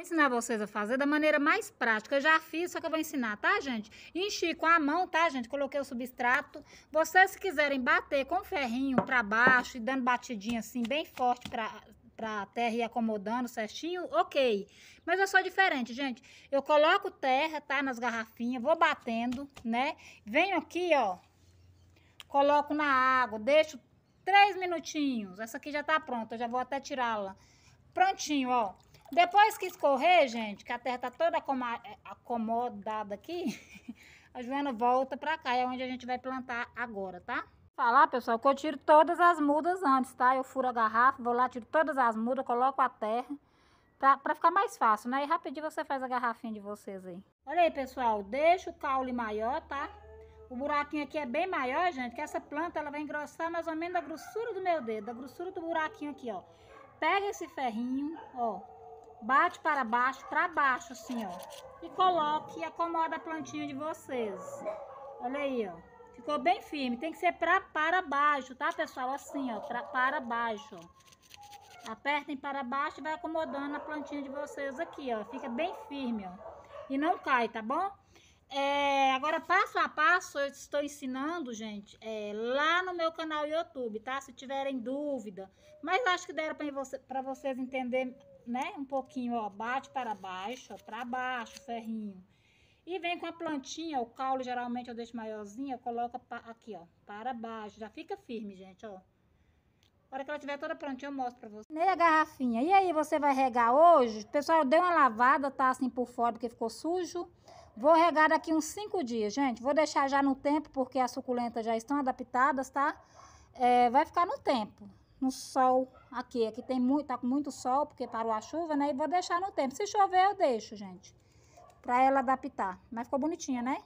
Vou ensinar vocês a fazer da maneira mais prática. Eu já fiz, só que eu vou ensinar, tá, gente? Enchi com a mão, tá, gente? Coloquei o substrato. Vocês, se quiserem bater com ferrinho pra baixo e dando batidinha assim, bem forte pra, pra terra ir acomodando certinho, ok. Mas eu sou diferente, gente. Eu coloco terra, tá, nas garrafinhas, vou batendo, né? Venho aqui, ó, coloco na água, deixo três minutinhos. Essa aqui já tá pronta, eu já vou até tirá-la. Prontinho, ó. Depois que escorrer, gente, que a terra tá toda acomodada aqui, a Joana volta pra cá, é onde a gente vai plantar agora, tá? Falar, pessoal, que eu tiro todas as mudas antes, tá? Eu furo a garrafa, vou lá, tiro todas as mudas, coloco a terra, pra, pra ficar mais fácil, né? E rapidinho você faz a garrafinha de vocês aí. Olha aí, pessoal, deixa o caule maior, tá? O buraquinho aqui é bem maior, gente, que essa planta, ela vai engrossar mais ou menos da grossura do meu dedo, da grossura do buraquinho aqui, ó. Pega esse ferrinho, ó, Bate para baixo, para baixo, assim, ó. E coloque e acomoda a plantinha de vocês. Olha aí, ó. Ficou bem firme. Tem que ser pra, para baixo, tá, pessoal? Assim, ó. Pra, para baixo, ó. Apertem para baixo e vai acomodando a plantinha de vocês aqui, ó. Fica bem firme, ó. E não cai, tá bom? É, agora, passo a passo, eu estou ensinando, gente, é, lá no meu canal YouTube, tá? Se tiverem dúvida. Mas acho que deram para você, vocês entender né? Um pouquinho, ó. Bate para baixo, ó, para baixo, ferrinho. E vem com a plantinha, o caule geralmente eu deixo maiorzinha, coloca aqui, ó, para baixo. Já fica firme, gente, ó. A hora que ela tiver toda prontinha, eu mostro pra você. Meia garrafinha. E aí, você vai regar hoje? Pessoal, eu dei uma lavada, tá assim por fora, porque ficou sujo. Vou regar daqui uns 5 dias, gente. Vou deixar já no tempo, porque as suculentas já estão adaptadas, tá? É, vai ficar no tempo, no sol aqui. Aqui tem muito, tá com muito sol, porque parou a chuva, né? E vou deixar no tempo. Se chover, eu deixo, gente. Pra ela adaptar. Mas ficou bonitinha, né?